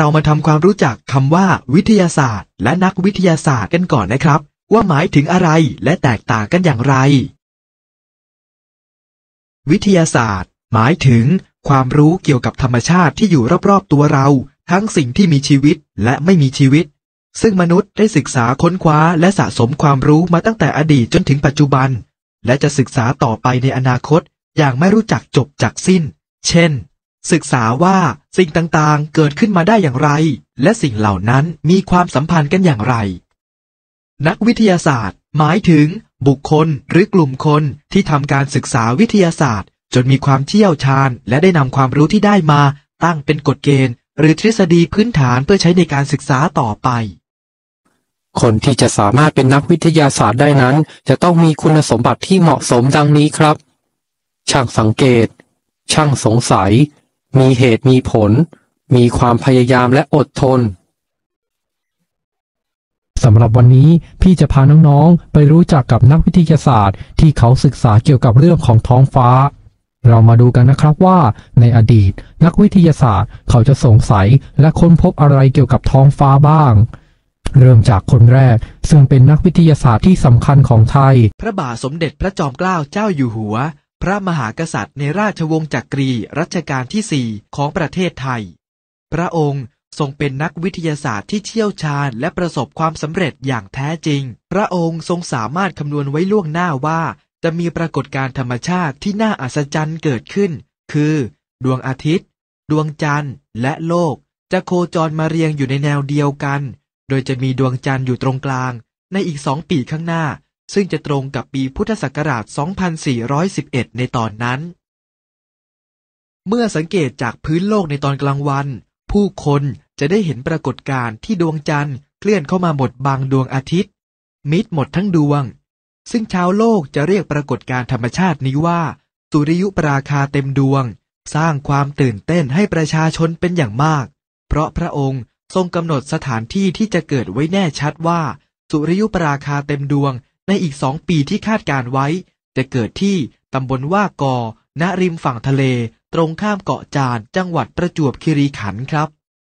เรามาทำความรู้จักคำว่าวิทยาศาสตร์ และนักวิทยาศาสตร์กันก่อนนะครับ ว่าหมายถึงอะไรและแตกต่างกันอย่างไร วิทยาศาสตร์ หมายถึง ความรู้เกี่ยวกับธรรมชาติที่อยู่รอบๆตัวเรา ทั้งสิ่งที่มีชีวิตและไม่มีชีวิต ซึ่งมนุษย์ได้ศึกษาค้นคว้าและสะสมความรู้มาตั้งแต่อดีตจนถึงปัจจุบัน และจะศึกษาต่อไปในอนาคต อย่างไม่รู้จักจบจากสิ้น เช่นศึกษาว่าสิ่งต่างๆ เกิดขึ้นมาได้อย่างไร และสิ่งเหล่านั้นมีความสัมพันธ์กันอย่างไร นักวิทยาศาสตร์ หมายถึง บุคคลหรือกลุ่มคนที่ทำการศึกษาวิทยาศาสตร์ จนมีความเชี่ยวชาญ และได้นำความรู้ที่ได้มา ตั้งเป็นกฎเกณฑ์ หรือทฤษฎีพื้นฐานเพื่อใช้ในการศึกษาต่อไป คนที่จะสามารถเป็นนักวิทยาศาสตร์ได้นั้น จะต้องมีคุณสมบัติที่เหมาะสมดังนี้ครับช่างสังเกต ช่างสงสัยมีเหตุมีผล มีความพยายามและอดทนสำหรับวันนี้พี่จะพาน้องๆ ไปรู้จักกับนักวิทยาศาสตร์ ที่เขาศึกษาเกี่ยวกับเรื่องของท้องฟ้า เรามาดูกันนะครับว่า ในอดีต นักวิทยาศาสตร์ เขาจะสงสัยและค้นพบอะไรเกี่ยวกับท้องฟ้าบ้าง เริ่มจากคนแรกซึ่งเป็นนักวิทยาศาสตร์ที่สำคัญของไทย พระบาทสมเด็จพระจอมเกล้าเจ้าอยู่หัวพระมหากษัตริย์ในราชวงศ์จักรี รัชกาลที่สี่ของประเทศไทย พระองค์ทรงเป็นนักวิทยาศาสตร์ที่เชี่ยวชาญและประสบความสำเร็จอย่างแท้จริง พระองค์ทรงสามารถคำนวณไว้ล่วงหน้าว่าจะมีปรากฏการธรรมชาติที่น่าอัศจรรย์เกิดขึ้น คือ ดวงอาทิตย์ ดวงจันทร์ และโลก จะโคจรมาเรียงอยู่ในแนวเดียวกัน โดยจะมีดวงจันทร์อยู่ตรงกลางในอีกสองปีข้างหน้าซึ่งจะตรงกับปีพุทธศักราช 2411 ในตอนนั้น เมื่อสังเกตจากพื้นโลกในตอนกลางวัน ผู้คนจะได้เห็นปรากฏการณ์ที่ดวงจันทร์เคลื่อนเข้ามาหมดบางดวงอาทิตย์ มิดหมดทั้งดวง ซึ่งชาวโลกจะเรียกปรากฏการณ์ธรรมชาตินี้ว่า สุริยุปราคาเต็มดวง สร้างความตื่นเต้นให้ประชาชนเป็นอย่างมาก เพราะพระองค์ทรงกำหนดสถานที่ที่จะเกิดไว้แน่ชัดว่าสุริยุปราคาเต็มดวงในอีกสองปีที่คาดการไว้จะเกิดที่ ตำบลว่ากอ ณ ริมฝั่งทะเลตรงข้ามเกาะจาน จังหวัดประจวบคีรีขันธ์ครับ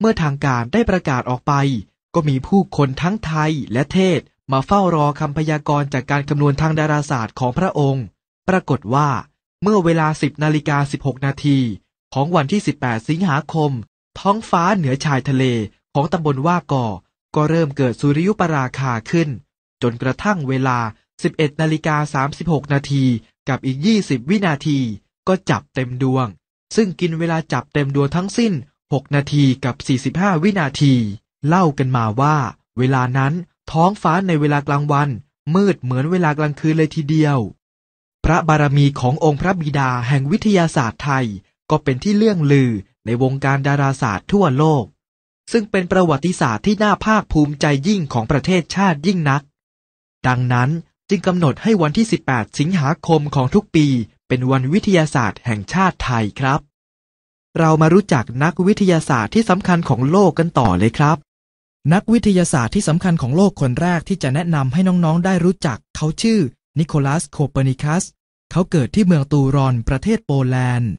เมื่อทางการได้ประกาศออกไป ก็มีผู้คนทั้งไทยและเทศมาเฝ้ารอคำพยากรณ์จากการคำนวณทางดาราศาสตร์ของพระองค์ ปรากฏว่า เมื่อเวลา 10นาฬิกา16 นาที ของวันที่ 18 สิงหาคม ท้องฟ้าเหนือชายทะเลของตำบลว่ากอก็เริ่มเกิดสุริยุปราคาขึ้นจนกระทั่งเวลา 11 นาฬิกา 36 นาที กับอีก 20 วินาที ก็จับเต็มดวง ซึ่งกินเวลาจับเต็มดวงทั้งสิ้น 6 นาที กับ 45 วินาที เล่ากันมาว่า เวลานั้นท้องฟ้าในเวลากลางวัน มืดเหมือนเวลากลางคืนเลยทีเดียว พระบารมีขององค์พระบิดาแห่งวิทยาศาสตร์ไทย ก็เป็นที่เลื่องลือในวงการดาราศาสตร์ทั่วโลก ซึ่งเป็นประวัติศาสตร์ที่น่าภาคภูมิใจยิ่งของประเทศชาติยิ่งนักดังนั้นจึงกำหนดให้วันที่ 18 สิงหาคมของทุกปี เป็นวันวิทยาศาสตร์แห่งชาติไทยครับ เรามารู้จักนักวิทยาศาสตร์ที่สำคัญของโลกกันต่อเลยครับ นักวิทยาศาสตร์ที่สำคัญของโลกคนแรกที่จะแนะนำให้น้องๆได้รู้จัก เขาชื่อนิโคลัสโคเปนิคัสเขาเกิดที่เมืองตูรอนประเทศโปแลนด์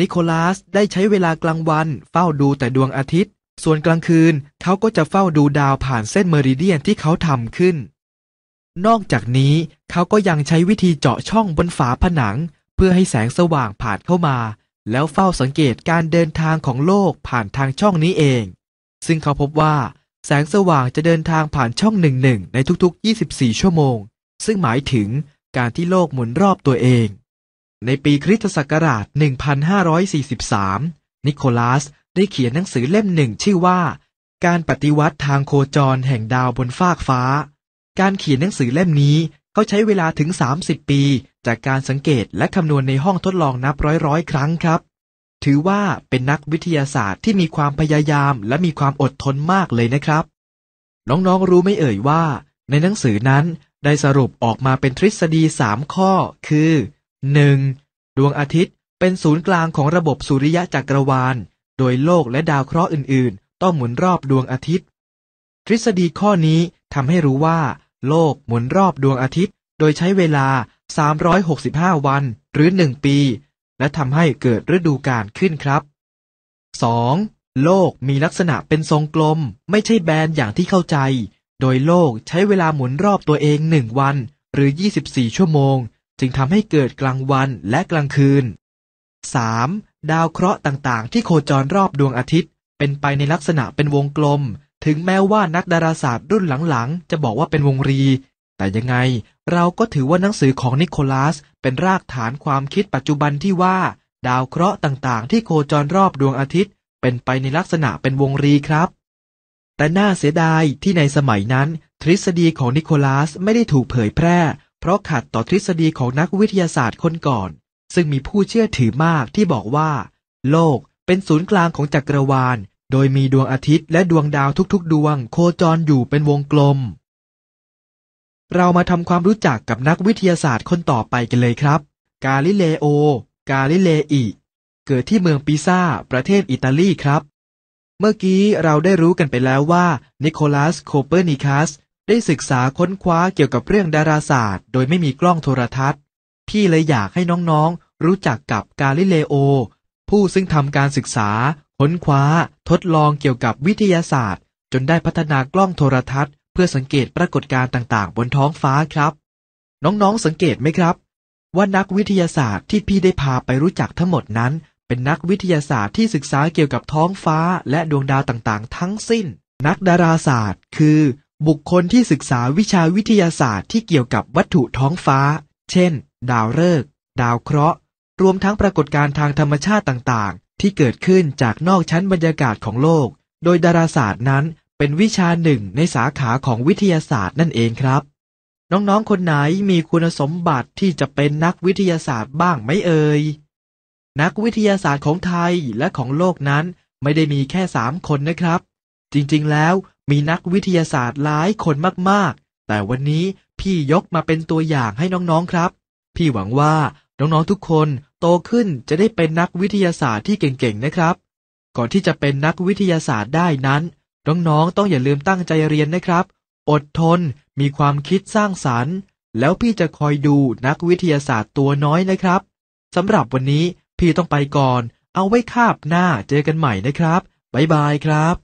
นิโคลัสได้ใช้เวลากลางวัน เฝ้าดูแต่ดวงอาทิตย์ ส่วนกลางคืนเขาก็จะเฝ้าดูดาวผ่านเส้นเมริเดียนที่เขาทำขึ้นนอกจากนี้เขาก็ยังใช้วิธีเจาะช่องบนฝาผนัง เพื่อให้แสงสว่างผ่านเข้ามา แล้วเฝ้าสังเกตการเดินทางของโลกผ่านทางช่องนี้เอง ซึ่งเขาพบว่าแสงสว่างจะเดินทางผ่านช่องหนึ่งหนึ่งในทุกๆ 24 ชั่วโมง ซึ่งหมายถึงการที่โลกหมุนรอบตัวเอง ในปีคริสตศักราช 1543 นิโคลัสได้เขียนหนังสือเล่มหนึ่งชื่อว่า การปฏิวัติทางโคจรแห่งดาวบนฟากฟ้าการเขียนหนังสือเล่มนี้ เขาใช้เวลาถึง 30 ปี จากการสังเกตและคำนวณในห้องทดลองนับร้อย ๆ ครั้งครับ ถือว่าเป็นนักวิทยาศาสตร์ที่มีความพยายามและมีความอดทนมากเลยนะครับ น้องๆรู้ไม่เอ่ยว่า ในหนังสือนั้นได้สรุปออกมาเป็นทฤษฎี3 ข้อคือ 1. ดวงอาทิตย์ เป็นศูนย์กลางของระบบสุริยะจักรวาล โดยโลกและดาวเคราะห์อื่น ๆ ต้องหมุนรอบดวงอาทิตย์ ทฤษฎีข้อนี้ทำให้รู้ว่าโลกหมุนรอบดวงอาทิตย์ โดยใช้เวลา 365 วันหรือ 1 ปี และทำให้เกิดฤดูกาลขึ้นครับ 2. โลกมีลักษณะเป็นทรงกลม ไม่ใช่แบนอย่างที่เข้าใจ โดยโลกใช้เวลาหมุนรอบตัวเอง 1 วัน หรือ 24 ชั่วโมง จึงทำให้เกิดกลางวันและกลางคืน 3. ดาวเคราะห์ต่างๆ ที่โคจรรอบดวงอาทิตย์ เป็นไปในลักษณะเป็นวงกลมถึงแม้ว่านักดาราศาสตร์รุ่นหลังๆ จะบอกว่าเป็นวงรี แต่ยังไงเราก็ถือว่าหนังสือของนิโคลัสเป็นรากฐานความคิดปัจจุบันที่ว่า ดาวเคราะห์ต่าง ๆ ที่โคจรรอบดวงอาทิตย์ เป็นไปในลักษณะเป็นวงรีครับ แต่น่าเสียดายที่ในสมัยนั้น ทฤษฎีของนิโคลัสไม่ได้ถูกเผยแพร่ เพราะขัดต่อทฤษฎีของนักวิทยาศาสตร์คนก่อน ซึ่งมีผู้เชื่อถือมากที่บอกว่า โลกเป็นศูนย์กลางของจักรวาลโดยมีดวงอาทิตย์และดวงดาวทุกๆดวงโคจรอยู่เป็นวงกลม เรามาทำความรู้จักกับนักวิทยาศาสตร์คนต่อไปกันเลยครับ กาลิเลโอกาลิเลอีเกิดที่เมืองปิซ่า ประเทศอิตาลีครับ เมื่อกี้เราได้รู้กันไปแล้วว่านิโคลัสโคเปอร์นิคัส ได้ศึกษาค้นคว้าเกี่ยวกับเรื่องดาราศาสตร์โดยไม่มีกล้องโทรทัศน์ พี่เลยอยากให้น้องๆ รู้จักกับกาลิเลโอผู้ซึ่งทำการศึกษาค้นคว้าทดลองเกี่ยวกับวิทยาศาสตร์ จนได้พัฒนากล้องโทรทัศน์ เพื่อสังเกตปรากฏการณ์ต่างๆ บนท้องฟ้าครับ น้องๆสังเกตไหมครับว่านักวิทยาศาสตร์ที่พี่ได้พาไปรู้จักทั้งหมดนั้น เป็นนักวิทยาศาสตร์ที่ศึกษาเกี่ยวกับท้องฟ้าและดวงดาวต่างๆ ทั้งสิ้น นักดาราศาสตร์ คือ บุคคลที่ศึกษาวิชาวิทยาศาสตร์ที่เกี่ยวกับวัตถุท้องฟ้า เช่น ดาวฤกษ์ดาวเคราะห์ รวมทั้งปรากฏการณ์ทางธรรมชาติต่างที่เกิดขึ้นจากนอกชั้นบรรยากาศของโลก โดยดาราศาสตร์นั้นเป็นวิชาหนึ่งในสาขาของวิทยาศาสตร์นั่นเองครับ น้องๆ คนไหนมีคุณสมบัติที่จะเป็นนักวิทยาศาสตร์บ้างไหมเอ่ย นักวิทยาศาสตร์ของไทยและของโลกนั้นไม่ได้มีแค่สามคนนะครับ จริงๆ แล้วมีนักวิทยาศาสตร์หลายคนมากๆ แต่วันนี้พี่ยกมาเป็นตัวอย่างให้น้องๆ ครับ พี่หวังว่าน้องๆ ทุกคนโตขึ้นจะได้เป็นนักวิทยาศาสตร์ที่เก่งๆนะครับ ก่อนที่จะเป็นนักวิทยาศาสตร์ได้นั้น น้องๆ ต้องอย่าลืมตั้งใจเรียนนะครับ อดทนมีความคิดสร้างสารรค์ แล้วพี่จะคอยดูนักวิทยาศาสตร์ตัวน้อยนะครับ สำหรับวันนี้พี่ต้องไปก่อน เอาไว้คาบหน้าเจอกันใหม่นะครับบ๊ายบายครับ